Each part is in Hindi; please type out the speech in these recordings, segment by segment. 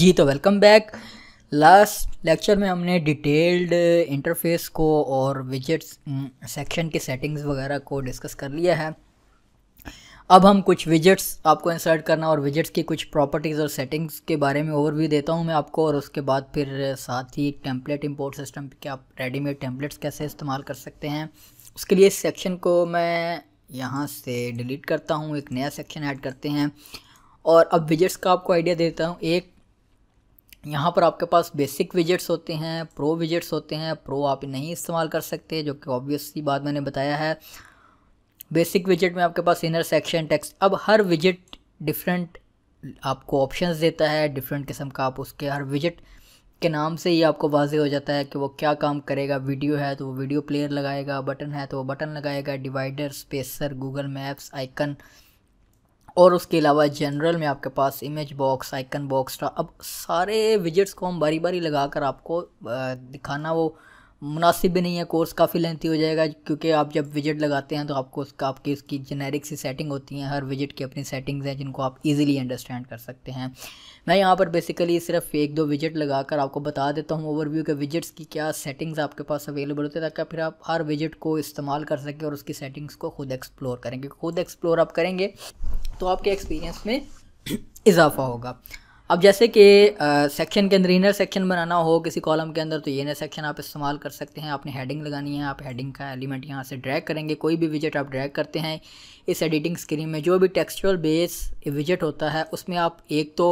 जी तो वेलकम बैक लास्ट लेक्चर में हमने डिटेल्ड इंटरफेस को और विजेट्स सेक्शन mm, के सेटिंग्स वगैरह को डिस्कस कर लिया है अब हम कुछ विजेट्स आपको इंसर्ट करना और विजेट्स की कुछ प्रॉपर्टीज़ और सेटिंग्स के बारे में ओवरव्यू देता हूँ मैं आपको और उसके बाद फिर साथ ही टेम्पलेट इंपोर्ट सिस्टम के आप रेडीमेड टेम्पलेट्स कैसे इस्तेमाल कर सकते हैं उसके लिए सेक्शन को मैं यहाँ से डिलीट करता हूँ एक नया सेक्शन ऐड करते हैं और अब विजेट्स का आपको आइडिया देता हूँ एक यहाँ पर आपके पास बेसिक विजेट्स होते हैं प्रो विजेट्स होते हैं प्रो आप नहीं इस्तेमाल कर सकते जो कि ऑब्वियसली बात मैंने बताया है बेसिक विजेट में आपके पास इनर सेक्शन टेक्स्ट अब हर विजेट डिफरेंट आपको ऑप्शंस देता है डिफरेंट किस्म का आप उसके हर विजेट के नाम से ही आपको वाजे हो जाता है कि वो क्या काम करेगा वीडियो है तो वो वीडियो प्लेयर लगाएगा बटन है तो वो बटन लगाएगा divider spacer Google Maps icon और उसके अलावा जनरल में आपके पास इमेज बॉक्स आइकन बॉक्स अब सारे विजिट्स को हम बारी बारी लगा कर आपको दिखाना वो मुनासिब भी नहीं है कोर्स काफ़ी लेंथी हो जाएगा क्योंकि आप जब विजिट लगाते हैं तो आपको उसका आपकी उसकी जेनेरिक सी सेटिंग होती हैं हर विजिट की अपनी सेटिंग्स हैं जिनको आप इजीली अंडरस्टैंड कर सकते हैं मैं यहाँ पर बेसिकली सिर्फ एक दो विजिट लगाकर आपको बता देता हूँ ओवरव्यू के विजिट्स की क्या सेटिंग्स आपके पास अवेलेबल होते हैं ताकि फिर आप हर विजिट को इस्तेमाल कर सकें और उसकी सेटिंग्स को खुद एक्सप्लोर करें क्योंकि खुद एक्सप्लोर आप करेंगे तो आपके एक्सपीरियंस में इजाफा होगा अब जैसे कि सेक्शन के अंदर इनर सेक्शन बनाना हो किसी कॉलम के अंदर तो ये इनर सेक्शन आप इस्तेमाल कर सकते हैं आपने हेडिंग लगानी है आप हेडिंग का एलिमेंट यहाँ से ड्रैग करेंगे कोई भी विजिट आप ड्रैग करते हैं इस एडिटिंग स्क्रीन में जो भी टेक्सचुअल बेस विजिट होता है उसमें आप एक तो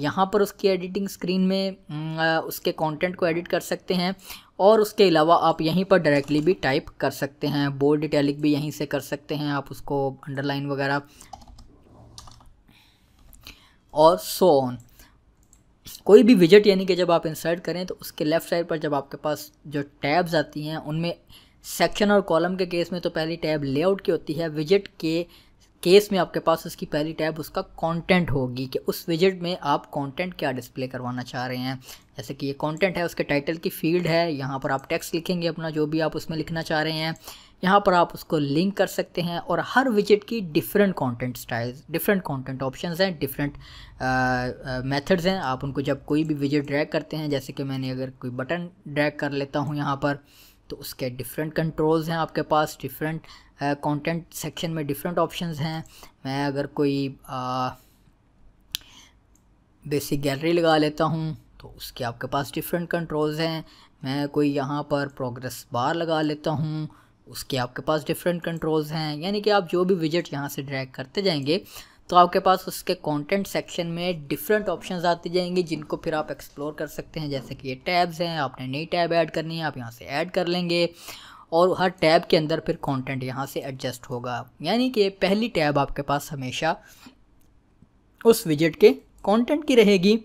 यहाँ पर उसकी एडिटिंग स्क्रीन में उसके कॉन्टेंट को एडिट कर सकते हैं और उसके अलावा आप यहीं पर डायरेक्टली भी टाइप कर सकते हैं बोल्ड डिटेलिक भी यहीं से कर सकते हैं आप उसको अंडरलाइन वगैरह और सो ऑन कोई भी विजिट यानी कि जब आप इंसर्ट करें तो उसके लेफ़्ट साइड पर जब आपके पास जो टैब्स आती हैं उनमें सेक्शन और कॉलम के केस में तो पहली टैब लेआउट की होती है विजिट के केस में आपके पास उसकी पहली टैब उसका कंटेंट होगी कि उस विजिट में आप कंटेंट क्या डिस्प्ले करवाना चाह रहे हैं जैसे कि ये कंटेंट है उसके टाइटल की फील्ड है यहाँ पर आप टेक्स्ट लिखेंगे अपना जो भी आप उसमें लिखना चाह रहे हैं यहाँ पर आप उसको लिंक कर सकते हैं और हर विजिट की different content styles different content options हैं डिफरेंट मेथड्स uh, uh, हैं आप उनको जब कोई भी विजिट ड्रैग करते हैं जैसे कि मैंने अगर कोई बटन ड्रैग कर लेता हूँ यहाँ पर तो उसके डिफरेंट कंट्रोल्स हैं आपके पास डिफरेंट कॉन्टेंट सेक्शन में डिफरेंट ऑप्शन हैं मैं अगर कोई बेसिक uh, गैलरी लगा लेता हूँ तो उसके आपके पास डिफरेंट कंट्रोल्स हैं मैं कोई यहाँ पर प्रोग्रेस बार लगा लेता हूँ उसके आपके पास डिफरेंट कंट्रोल्स हैं यानी कि आप जो भी विजिट यहाँ से ड्रैग करते जाएंगे तो आपके पास उसके कंटेंट सेक्शन में डिफरेंट ऑप्शंस आते जाएंगे जिनको फिर आप एक्सप्लोर कर सकते हैं जैसे कि ये टैब्स हैं आपने नई टैब ऐड करनी है आप यहाँ से ऐड कर लेंगे और हर टैब के अंदर फिर कंटेंट यहाँ से एडजस्ट होगा यानी कि पहली टैब आपके पास हमेशा उस विजिट के कॉन्टेंट की रहेगी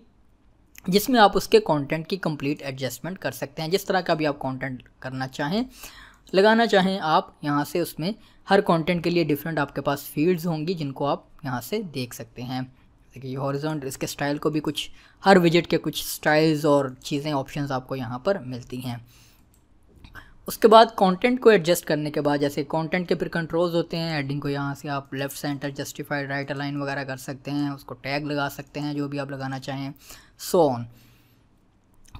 जिसमें आप उसके कंटेंट की कंप्लीट एडजस्टमेंट कर सकते हैं जिस तरह का भी आप कंटेंट करना चाहें लगाना चाहें आप यहाँ से उसमें हर कंटेंट के लिए डिफरेंट आपके पास फील्ड्स होंगी जिनको आप यहाँ से देख सकते हैं जैसे कि हॉरिजॉन्ट इसके स्टाइल को भी कुछ हर विजिट के कुछ स्टाइल्स और चीज़ें ऑप्शंस आपको यहाँ पर मिलती हैं उसके बाद कंटेंट को एडजस्ट करने के बाद जैसे कंटेंट के फिर कंट्रोल्स होते हैं एडिंग को यहाँ से आप left centre justified right align वगैरह कर सकते हैं उसको टैग लगा सकते हैं जो भी आप लगाना चाहें सो so ऑन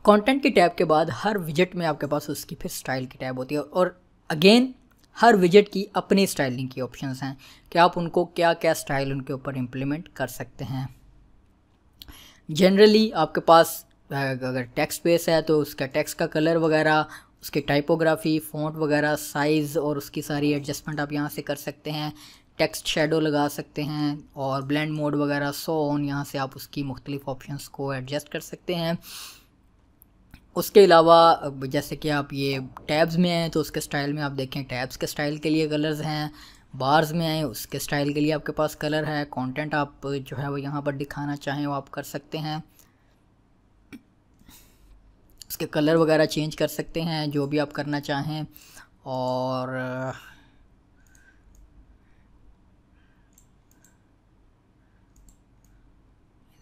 कंटेंट की टैब के बाद हर विजेट में आपके पास उसकी फिर स्टाइल की टैब होती है और अगेन हर विजेट की अपनी स्टाइलिंग की ऑप्शंस हैं कि आप उनको क्या क्या स्टाइल उनके ऊपर इम्प्लीमेंट कर सकते हैं जनरली आपके पास अगर टेक्स्ट बेस है तो उसका टेक्स्ट का कलर वगैरह उसकी टाइपोग्राफी फ़ॉन्ट वगैरह साइज़ और उसकी सारी एडजस्टमेंट आप यहाँ से कर सकते हैं टेक्स्ट शेडो लगा सकते हैं और ब्लेंड मोड वगैरह सो ऑन यहाँ से आप उसकी मुख्तलिफ ऑप्शंस को एडजस्ट कर सकते हैं उसके अलावा जैसे कि आप ये टैब्स में हैं तो उसके स्टाइल में आप देखें टैब्स के स्टाइल के लिए कलर्स हैं बार्स में हैं उसके स्टाइल के लिए आपके पास कलर है कंटेंट आप जो है वो यहाँ पर दिखाना चाहें वो आप कर सकते हैं उसके कलर वगैरह चेंज कर सकते हैं जो भी आप करना चाहें और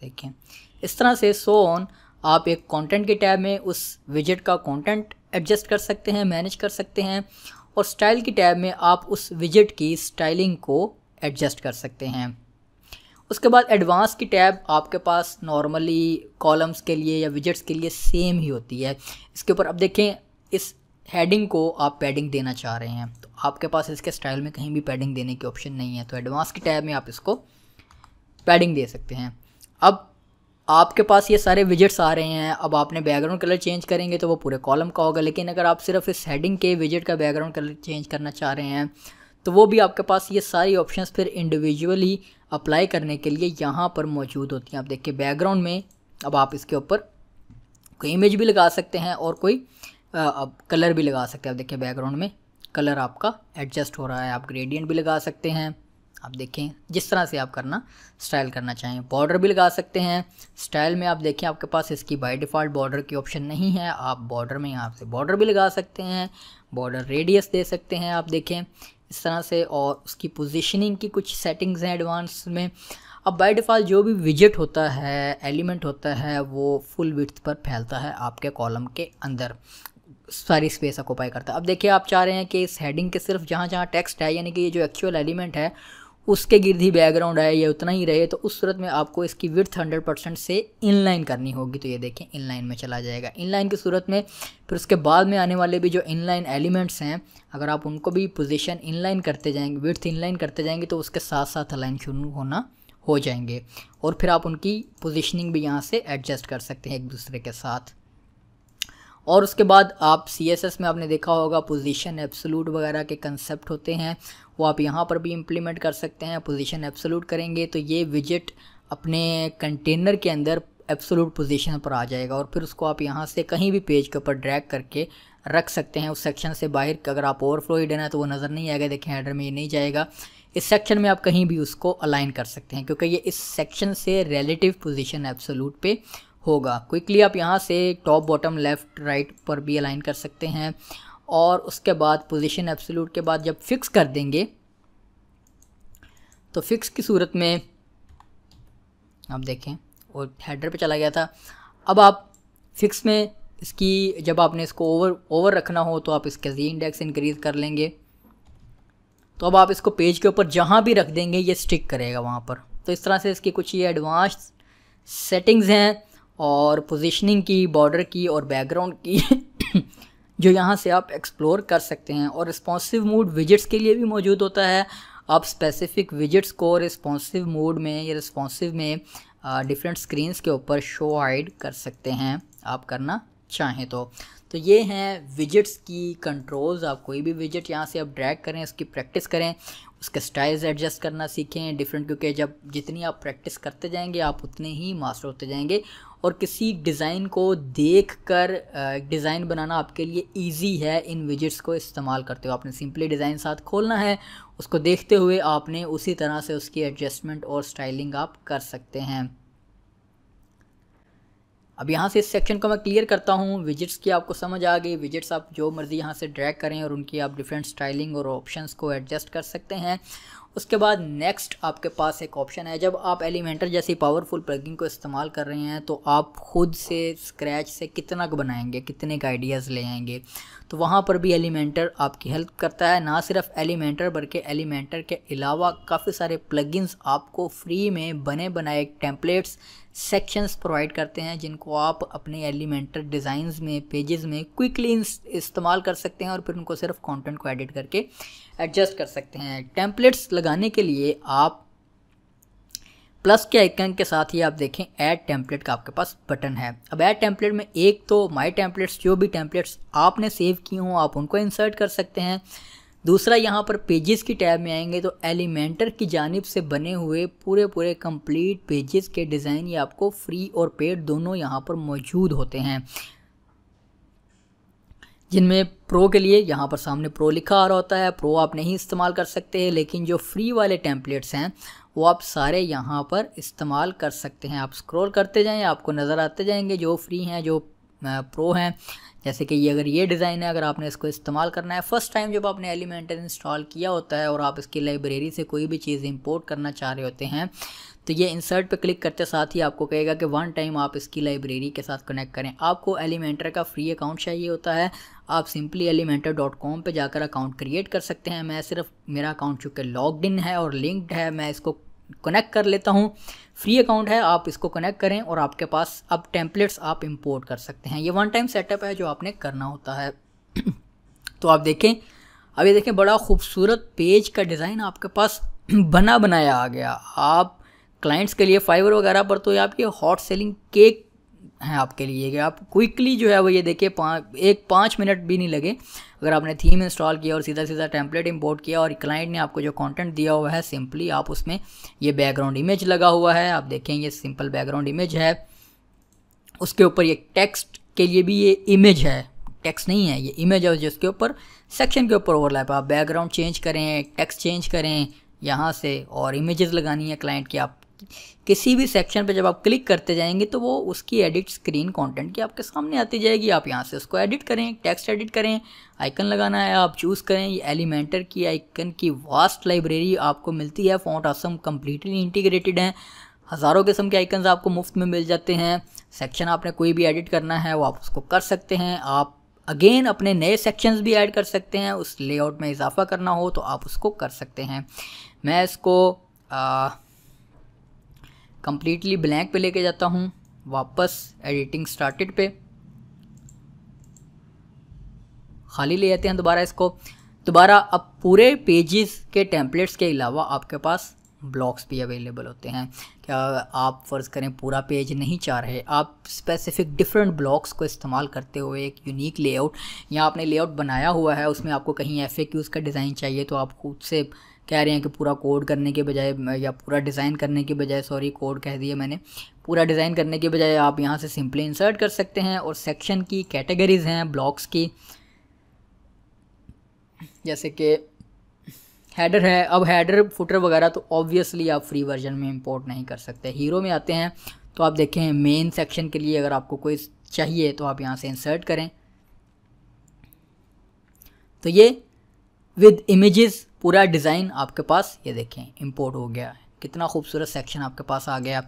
देखें इस तरह से सोन so आप एक कंटेंट के टैब में उस विजेट का कंटेंट एडजस्ट कर सकते हैं मैनेज कर सकते हैं और स्टाइल की टैब में आप उस विजेट की स्टाइलिंग को एडजस्ट कर सकते हैं उसके बाद एडवांस की टैब आपके पास नॉर्मली कॉलम्स के लिए या विजेट्स के लिए सेम ही होती है इसके ऊपर अब देखें इस हेडिंग को आप पैडिंग देना चाह रहे हैं तो आपके पास इसके स्टाइल में कहीं भी पैडिंग देने की ऑप्शन नहीं है तो एडवांस की टैब में आप इसको पैडिंग दे सकते हैं अब आपके पास ये सारे विजिट्स आ रहे हैं अब आपने बैकग्राउंड कलर चेंज करेंगे तो वो पूरे कॉलम का होगा लेकिन अगर आप सिर्फ इस हेडिंग के विजिट का बैकग्राउंड कलर चेंज करना चाह रहे हैं तो वो भी आपके पास ये सारी ऑप्शंस फिर इंडिविजुअली अप्लाई करने के लिए यहाँ पर मौजूद होती हैं आप देखिए बैकग्राउंड में अब आप इसके ऊपर कोई इमेज भी लगा सकते हैं और कोई अब कलर भी लगा सकते हैं आप देखिए बैकग्राउंड में कलर आपका एडजस्ट हो रहा है आप ग्रेडियंट भी लगा सकते हैं आप देखें जिस तरह से आप करना स्टाइल करना चाहें बॉर्डर भी लगा सकते हैं स्टाइल में आप देखें आपके पास इसकी बाय डिफ़ॉल्ट बॉर्डर की ऑप्शन नहीं है आप बॉर्डर में यहाँ से बॉर्डर भी लगा सकते हैं बॉर्डर रेडियस दे सकते हैं आप देखें इस तरह से और उसकी पोजिशनिंग की कुछ सेटिंग्स हैं एडवांस में अब बाई डिफ़ॉल्ट जो भी विजिट होता है एलिमेंट होता है वो फुल विथ पर फैलता है आपके कॉलम के अंदर सारी स्पेस ऑकोपाई करता है अब देखिए आप चाह रहे हैं कि इस हेडिंग के सिर्फ जहाँ जहाँ टेक्स्ट है यानी कि ये जो एक्चुअल एलिमेंट है उसके गिर्द ही बैकग्राउंड आए या उतना ही रहे तो उस सूरत में आपको इसकी विर्थ हंड्रेड परसेंट से इनलाइन करनी होगी तो ये देखें इनलाइन में चला जाएगा इनलाइन की सूरत में फिर उसके बाद में आने वाले भी जो इनलाइन एलिमेंट्स हैं अगर आप उनको भी पोजीशन इनलाइन करते जाएंगे विर्थ इनलाइन करते जाएंगे तो उसके साथ साथ अलाइन शुरू होना हो जाएंगे और फिर आप उनकी पोजिशनिंग भी यहाँ से एडजस्ट कर सकते हैं एक दूसरे के साथ और उसके बाद आप सी एस एस में आपने देखा होगा पोजीशन एब्सोलूट वगैरह के कंसेप्ट होते हैं वो आप यहाँ पर भी इम्प्लीमेंट कर सकते हैं पोजीशन एप्सोलूट करेंगे तो ये विजिट अपने कंटेनर के अंदर एप्सोलूट पोजीशन पर आ जाएगा और फिर उसको आप यहाँ से कहीं भी पेज के ऊपर ड्रैग करके रख सकते हैं उस सेक्शन से बाहर अगर आप ओवरफ्लो हिडन है तो वो नज़र नहीं आएगा देखें हेडर में ये नहीं जाएगा इस सेक्शन में आप कहीं भी उसको अलाइन कर सकते हैं क्योंकि ये इस सेक्शन से रिलेटिव पोजीशन एब्सोल्यूट पे होगा क्विकली आप यहाँ से टॉप बॉटम लेफ़्ट राइट पर भी अलाइन कर सकते हैं और उसके बाद पोजीशन एब्सोल्यूट के बाद जब फिक्स कर देंगे तो फिक्स की सूरत में आप देखें और हेडर पे चला गया था अब आप फिक्स में इसकी जब आपने इसको ओवर ओवर रखना हो तो आप इसके जी इंडेक्स इंक्रीज़ कर लेंगे तो अब आप इसको पेज के ऊपर जहाँ भी रख देंगे ये स्टिक करेगा वहाँ पर तो इस तरह से इसकी कुछ ये एडवांस सेटिंग्स हैं और पोजीशनिंग की बॉर्डर की और बैकग्राउंड की जो यहाँ से आप एक्सप्लोर कर सकते हैं और रिस्पॉन्सिव मूड विजिट्स के लिए भी मौजूद होता है आप स्पेसिफिक विजिट्स को रिस्पॉन्सिव मूड में या रिस्पॉन्सिव में डिफरेंट स्क्रीन्स के ऊपर शो हाइड कर सकते हैं आप करना चाहें तो तो ये हैं विजिट्स की कंट्रोल्स आप कोई भी विजिट यहाँ से आप ड्रैग करें उसकी प्रैक्टिस करें उसके स्टाइल्स एडजस्ट करना सीखें डिफरेंट क्योंकि जब जितनी आप प्रैक्टिस करते जाएंगे आप उतने ही मास्टर होते जाएंगे और किसी डिज़ाइन को देख कर डिज़ाइन बनाना आपके लिए ईजी है इन विजिट्स को इस्तेमाल करते हो आपने सिंपली डिज़ाइन साथ खोलना है उसको देखते हुए आपने उसी तरह से उसकी एडजस्टमेंट और स्टाइलिंग आप कर सकते हैं अब यहाँ से इस सेक्शन को मैं क्लियर करता हूँ विजिट्स की आपको समझ आ गई विजिट्स आप जो मर्ज़ी यहाँ से ड्रैग करें और उनकी आप डिफरेंट स्टाइलिंग और ऑप्शंस को एडजस्ट कर सकते हैं उसके बाद नेक्स्ट आपके पास एक ऑप्शन है जब आप एलिमेंटर जैसी पावरफुल प्लगिंग को इस्तेमाल कर रहे हैं तो आप खुद से स्क्रैच से कितना को बनाएंगे कितने का आइडियाज़ ले आएंगे तो वहाँ पर भी एलिमेंटर आपकी हेल्प करता है ना सिर्फ एलिमेंटर बल्कि एलिमेंटर के अलावा काफ़ी सारे प्लगइन्स आपको फ्री में बने बनाए टेम्पलेट्स सेक्शंस प्रोवाइड करते हैं जिनको आप अपने एलिमेंटर डिज़ाइंस में पेजेस में क्विकली इस्तेमाल कर सकते हैं और फिर उनको सिर्फ कंटेंट को एडिट करके एडजस्ट कर सकते हैं टेम्पलेट्स लग लगाने के लिए आप प्लस के आइकन के साथ ही आप देखें ऐड टेम्पलेट का आपके पास बटन है अब ऐड टेम्पलेट में एक तो माय टेम्पलेट्स जो भी टेम्पलेट्स आपने सेव किए हों आप उनको इंसर्ट कर सकते हैं दूसरा यहाँ पर पेजेस की टैब में आएंगे तो एलिमेंटर की जानब से बने हुए पूरे पूरे कंप्लीट पेजेस के डिज़ाइन ये आपको फ्री और पेड दोनों यहाँ पर मौजूद होते हैं जिनमें प्रो के लिए यहाँ पर सामने प्रो लिखा आ रहा होता है प्रो आप नहीं इस्तेमाल कर सकते लेकिन जो फ्री वाले टेम्पलेट्स हैं वो आप सारे यहाँ पर इस्तेमाल कर सकते हैं आप स्क्रॉल करते जाएं आपको नज़र आते जाएंगे जो फ्री हैं जो प्रो हैं जैसे कि ये अगर ये डिज़ाइन है अगर आपने इसको इस्तेमाल करना है फ़र्स्ट टाइम जब आपने एलिमेंटर इंस्टॉल किया होता है और आप इसकी लाइब्रेरी से कोई भी चीज़ इंपोर्ट करना चाह रहे होते हैं तो ये इंसर्ट पे क्लिक करते साथ ही आपको कहेगा कि वन टाइम आप इसकी लाइब्रेरी के साथ कनेक्ट करें आपको एलिमेंटर का फ्री अकाउंट चाहिए होता है आप सिंपली एलिमेंटर डॉट कॉम पर जाकर अकाउंट क्रिएट कर सकते हैं मैं सिर्फ मेरा अकाउंट चूँकि लॉगड इन है और लिंक्ड है मैं इसको कनेक्ट कर लेता हूँ फ्री अकाउंट है आप इसको कनेक्ट करें और आपके पास अब टेम्पलेट्स आप इम्पोर्ट कर सकते हैं ये वन टाइम सेटअप है जो आपने करना होता है तो आप देखें अभी देखें बड़ा खूबसूरत पेज का डिज़ाइन आपके पास बना बनाया आ गया आप क्लाइंट्स के लिए फाइवर वगैरह पर तो आप ये हॉट सेलिंग केक हैं आपके लिए कि आप क्विकली जो है वो ये देखिए पाँच एक पाँच मिनट भी नहीं लगे अगर आपने थीम इंस्टॉल किया और सीधा सीधा टेम्पलेट इंपोर्ट किया और क्लाइंट ने आपको जो कंटेंट दिया हुआ है सिंपली आप उसमें ये बैकग्राउंड इमेज लगा हुआ है आप देखें ये सिंपल बैकग्राउंड इमेज है उसके ऊपर ये टेक्स्ट के लिए भी ये इमेज है टेक्स्ट नहीं है ये इमेज है जिसके ऊपर सेक्शन के ऊपर ओवरलैप आप बैकग्राउंड चेंज करें टेक्स्ट चेंज करें यहाँ से और इमेजेस लगानी है क्लाइंट की आप किसी भी सेक्शन पे जब आप क्लिक करते जाएंगे तो वो उसकी एडिट स्क्रीन कंटेंट की आपके सामने आती जाएगी आप यहाँ से उसको एडिट करें टेक्स्ट एडिट करें आइकन लगाना है आप चूज़ करें ये एलिमेंटर की आइकन की वास्ट लाइब्रेरी आपको मिलती है फॉन्ट आसम कम्प्लीटली इंटीग्रेटेड हैं हज़ारों किस्म के आइकन आपको मुफ्त में मिल जाते हैं सेक्शन आपने कोई भी एडिट करना है वो आप उसको कर सकते हैं आप अगेन अपने नए सेक्शंस भी ऐड कर सकते हैं उस लेआउट में इजाफा करना हो तो आप उसको कर सकते हैं मैं इसको आ, कम्प्लीटली ब्लैंक पे लेके जाता हूँ वापस एडिटिंग स्टार्टेड पे खाली ले जाते हैं दोबारा इसको दोबारा अब पूरे पेजेस के टेम्पलेट्स के अलावा आपके पास ब्लॉक्स भी अवेलेबल होते हैं क्या आप फ़र्ज़ करें पूरा पेज नहीं चाह रहे आप स्पेसिफिक डिफरेंट ब्लॉक्स को इस्तेमाल करते हुए एक यूनिक लेआउट या आपने लेआउट बनाया हुआ है उसमें आपको कहीं एफ का डिज़ाइन चाहिए तो आप खुद से कह रहे हैं कि पूरा कोड करने के बजाय या पूरा डिज़ाइन करने के बजाय सॉरी कोड कह दिया मैंने पूरा डिज़ाइन करने के बजाय आप यहाँ से सिंपली इंसर्ट कर सकते हैं और सेक्शन की कैटेगरीज हैं ब्लॉक्स की जैसे कि हैडर है अब हैडर फुटर वगैरह तो ऑब्वियसली आप फ्री वर्जन में इम्पोर्ट नहीं कर सकते हीरो में आते हैं तो आप देखें मेन सेक्शन के लिए अगर आपको कोई चाहिए तो आप यहाँ से इंसर्ट करें तो ये विद इमेजेस पूरा डिज़ाइन आपके पास ये देखें इम्पोर्ट हो गया है कितना खूबसूरत सेक्शन आपके पास आ गया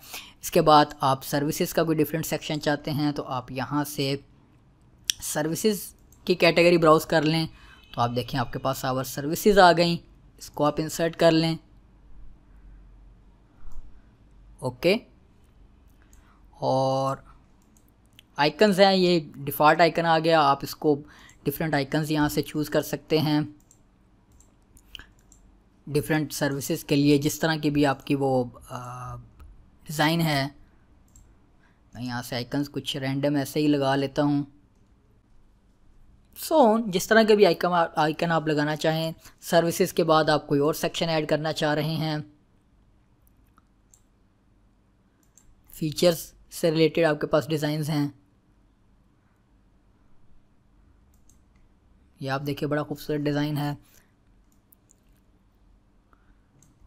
इसके बाद आप सर्विसेज का कोई डिफरेंट सेक्शन चाहते हैं तो आप यहाँ से सर्विसेज की कैटेगरी ब्राउज़ कर लें तो आप देखें आपके पास आवर सर्विसेज आ गई इसको आप इंसर्ट कर लें ओके और आइकन्स हैं ये डिफ़ॉल्ट आइकन आ गया आप इसको डिफरेंट आइकन्स यहाँ से चूज़ कर सकते हैं डिफरेंट सर्विसेज के लिए जिस तरह की भी आपकी वो डिज़ाइन है मैं यहाँ से आइकन्स कुछ रैंडम ऐसे ही लगा लेता हूँ सो so, जिस तरह के भी आइकन आइकन आप लगाना चाहें सर्विसेज के बाद आप कोई और सेक्शन ऐड करना चाह रहे हैं फीचर्स से रिलेटेड आपके पास डिज़ाइंस हैं ये आप देखिए बड़ा खूबसूरत डिज़ाइन है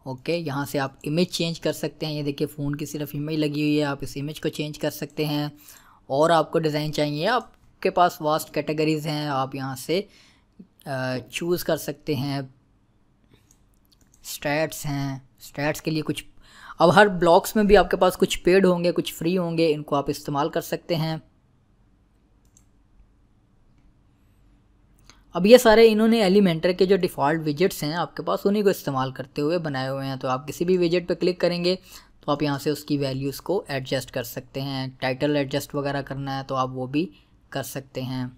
ओके यहाँ से आप इमेज चेंज कर सकते हैं ये देखिए फ़ोन की सिर्फ इमेज लगी हुई है आप इस इमेज को चेंज कर सकते हैं और आपको डिज़ाइन चाहिए आपके पास वास्ट कैटेगरीज़ हैं आप यहाँ से चूज़ कर सकते हैं स्टैट्स हैं स्टैट्स के लिए कुछ अब हर ब्लॉक्स में भी आपके पास कुछ पेड होंगे कुछ फ्री होंगे इनको आप इस्तेमाल कर सकते हैं अब ये सारे इन्होंने एलिमेंटर के जो डिफ़ॉल्ट विजेट्स हैं आपके पास उन्हीं को इस्तेमाल करते हुए बनाए हुए हैं तो आप किसी भी विजेट पर क्लिक करेंगे तो आप यहाँ से उसकी वैल्यूज़ को एडजस्ट कर सकते हैं टाइटल एडजस्ट वगैरह करना है तो आप वो भी कर सकते हैं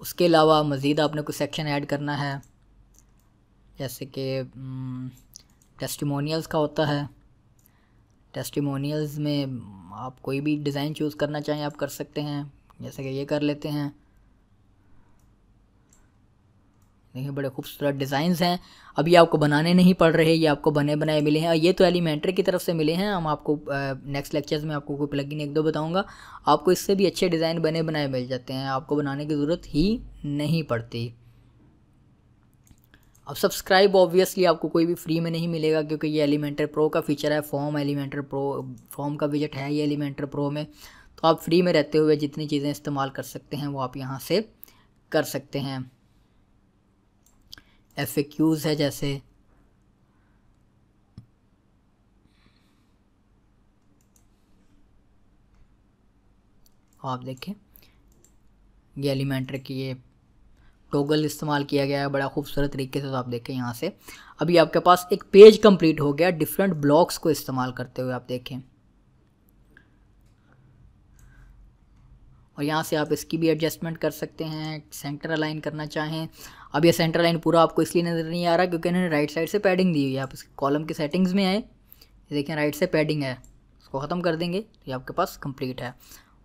उसके अलावा मज़ीद आपने कुछ सेक्शन ऐड करना है जैसे कि टेस्टिमोनियल्स हम्म, का होता है टेस्टिमोनियल्स में आप कोई भी डिज़ाइन चूज़ करना चाहें आप कर सकते हैं जैसे कि ये कर लेते हैं देखिए बड़े खूबसूरत डिज़ाइंस हैं अभी आपको बनाने नहीं पड़ रहे ये आपको बने बनाए मिले हैं और ये तो एलिमेंट्री की तरफ से मिले हैं हम आपको नेक्स्ट लेक्चर्स में आपको कोई प्लगइन एक दो बताऊंगा आपको इससे भी अच्छे डिज़ाइन बने बनाए मिल जाते हैं आपको बनाने की ज़रूरत ही नहीं पड़ती अब सब्सक्राइब ऑब्वियसली आपको कोई भी फ्री में नहीं मिलेगा क्योंकि ये एलिमेंटर प्रो का फीचर है फॉर्म एलिमेंटर प्रो फॉर्म का विजट है ये एलिमेंटर प्रो में तो आप फ्री में रहते हुए जितनी चीज़ें इस्तेमाल कर सकते हैं वो आप यहाँ से कर सकते हैं एफ है जैसे आप देखें ये एलिमेंटर की ये टोगल इस्तेमाल किया गया है बड़ा खूबसूरत तरीके से तो आप देखें यहाँ से अभी आपके पास एक पेज कंप्लीट हो गया डिफरेंट ब्लॉक्स को इस्तेमाल करते हुए आप देखें और यहाँ से आप इसकी भी एडजस्टमेंट कर सकते हैं सेंटर अलाइन करना चाहें अब यह सेंटर लाइन पूरा आपको इसलिए नज़र नहीं आ रहा क्योंकि इन्होंने राइट साइड से पैडिंग दी हुई है आप इस कॉलम की सेटिंग्स में आए देखें राइट से पैडिंग है इसको ख़त्म कर देंगे तो ये आपके पास कंप्लीट है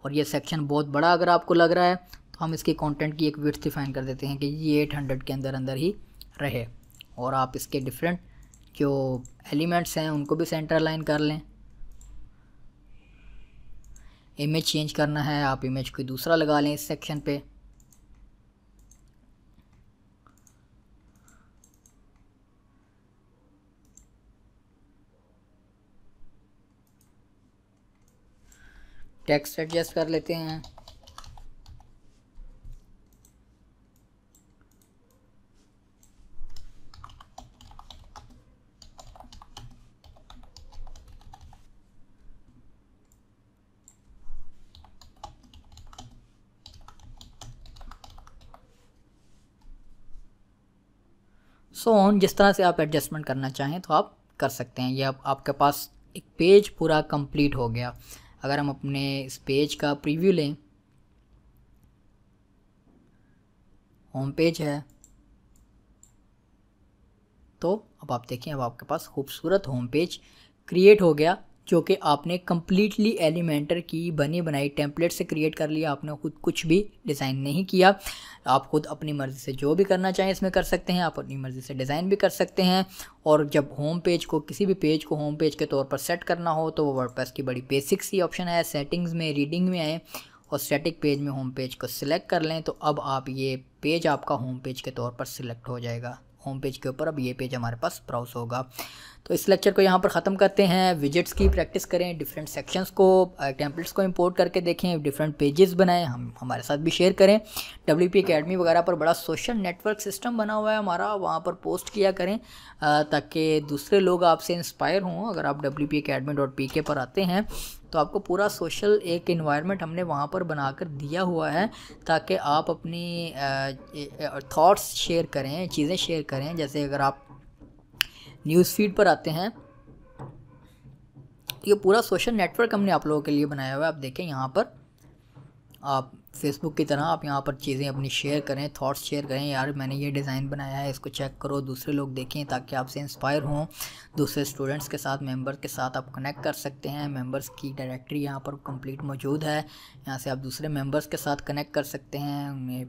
और ये सेक्शन बहुत बड़ा अगर आपको लग रहा है तो हम इसके कंटेंट की एक विथ डिफाइन कर देते हैं कि ये एट हंड्रेड के अंदर अंदर ही रहे और आप इसके डिफरेंट जो एलिमेंट्स हैं उनको भी सेंटर लाइन कर लें इमेज चेंज करना है आप इमेज कोई दूसरा लगा लें इस सेक्शन पे टेक्स्ट एडजस्ट कर लेते हैं ऑन जिस तरह से आप एडजस्टमेंट करना चाहें तो आप कर सकते हैं ये आप, आपके पास एक पेज पूरा कंप्लीट हो गया अगर हम अपने इस पेज का प्रीव्यू लें होम पेज है तो अब आप देखें अब आपके पास खूबसूरत होम पेज क्रिएट हो गया जो कि आपने कम्प्लीटली एलिमेंटर की बनी बनाई टेम्पलेट से क्रिएट कर लिया आपने खुद कुछ भी डिज़ाइन नहीं किया आप खुद अपनी मर्ज़ी से जो भी करना चाहें इसमें कर सकते हैं आप अपनी मर्ज़ी से डिज़ाइन भी कर सकते हैं और जब होम पेज को किसी भी पेज को होम पेज के तौर पर सेट करना हो तो वो वर्डप्रेस की बड़ी बेसिक सी ऑप्शन है सेटिंग्स में रीडिंग में आए और स्टैटिक पेज में होम पेज को सिलेक्ट कर लें तो अब आप ये पेज आपका होम पेज के तौर पर सिलेक्ट हो जाएगा होम पेज के ऊपर अब ये पेज हमारे पास ब्राउज होगा तो इस लेक्चर को यहाँ पर ख़त्म करते हैं विजिट्स की प्रैक्टिस करें डिफरेंट सेक्शंस को टेम्पलेट्स को इंपोर्ट करके देखें डिफरेंट पेजेस बनाएं हम हमारे साथ भी शेयर करें डब्ल्यू पी वगैरह पर बड़ा सोशल नेटवर्क सिस्टम बना हुआ है हमारा वहाँ पर पोस्ट किया करें ताकि दूसरे लोग आपसे इंस्पायर हों अगर आप W P academy dot P K पर आते हैं तो आपको पूरा सोशल एक इन्वायरमेंट हमने वहाँ पर बनाकर दिया हुआ है ताकि आप अपनी थाट्स शेयर करें चीज़ें शेयर करें जैसे अगर आप न्यूज़ फीड पर आते हैं तो ये पूरा सोशल नेटवर्क हमने आप लोगों के लिए बनाया हुआ है आप देखें यहाँ पर आप फेसबुक की तरह आप यहाँ पर चीज़ें अपनी शेयर करें थॉट्स शेयर करें यार मैंने ये डिज़ाइन बनाया है इसको चेक करो दूसरे लोग देखें ताकि आपसे इंस्पायर हों दूसरे स्टूडेंट्स के साथ मेंबर के साथ आप कनेक्ट कर सकते हैं मेंबर्स की डायरेक्टरी यहाँ पर कंप्लीट मौजूद है यहाँ से आप दूसरे मेम्बर्स के साथ कनेक्ट कर सकते हैं उन्हें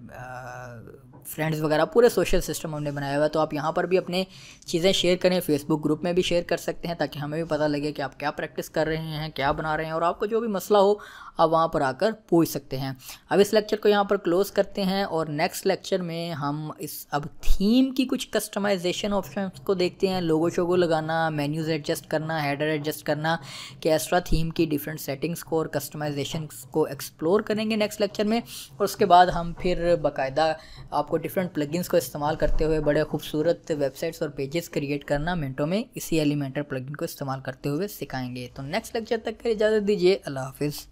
फ्रेंड्स वगैरह पूरे सोशल सिस्टम हमने बनाया हुआ है तो आप यहाँ पर भी अपने चीज़ें शेयर करें फेसबुक ग्रुप में भी शेयर कर सकते हैं ताकि हमें भी पता लगे कि आप क्या प्रैक्टिस कर रहे हैं क्या बना रहे हैं और आपको जो भी मसला हो आप वहाँ पर आकर पूछ सकते हैं अब इस लेक्चर को यहाँ पर क्लोज़ करते हैं और नेक्स्ट लेक्चर में हम इस अब थीम की कुछ कस्टमाइजेशन ऑप्शन को देखते हैं लोगो शोगो लगाना मेन्यूज़ एडजस्ट करना हेडर एडजस्ट करना कैस्ट्रा थीम की डिफरेंट सेटिंग्स को और कस्टमाइजेशन को एक्सप्लोर करेंगे नेक्स्ट लेक्चर में और उसके बाद हम फिर बाकायदा आपको डिफरेंट प्लगइन्स को इस्तेमाल करते हुए बड़े खूबसूरत वेबसाइट्स और पेजेस क्रिएट करना मिनटों में इसी एलिमेंटर प्लगिन को इस्तेमाल करते हुए सिखाएंगे तो नेक्स्ट लेक्चर तक के इजाज़त दीजिए अल्लाह हाफिज़